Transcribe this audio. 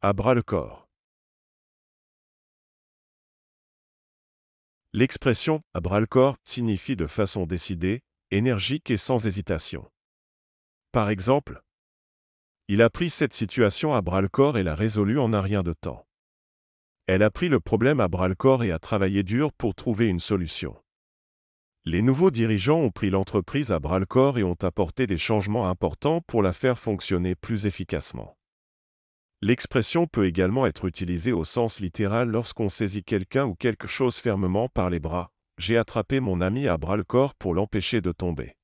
à bras-le-corps. L'expression à bras-le-corps signifie de façon décidée, énergique et sans hésitation. Par exemple, il a pris cette situation à bras-le-corps et l'a résolue en un rien de temps. Elle a pris le problème à bras-le-corps et a travaillé dur pour trouver une solution. Les nouveaux dirigeants ont pris l'entreprise à bras-le-corps et ont apporté des changements importants pour la faire fonctionner plus efficacement. L'expression peut également être utilisée au sens littéral lorsqu'on saisit quelqu'un ou quelque chose fermement par les bras. J'ai attrapé mon ami à bras le corps pour l'empêcher de tomber.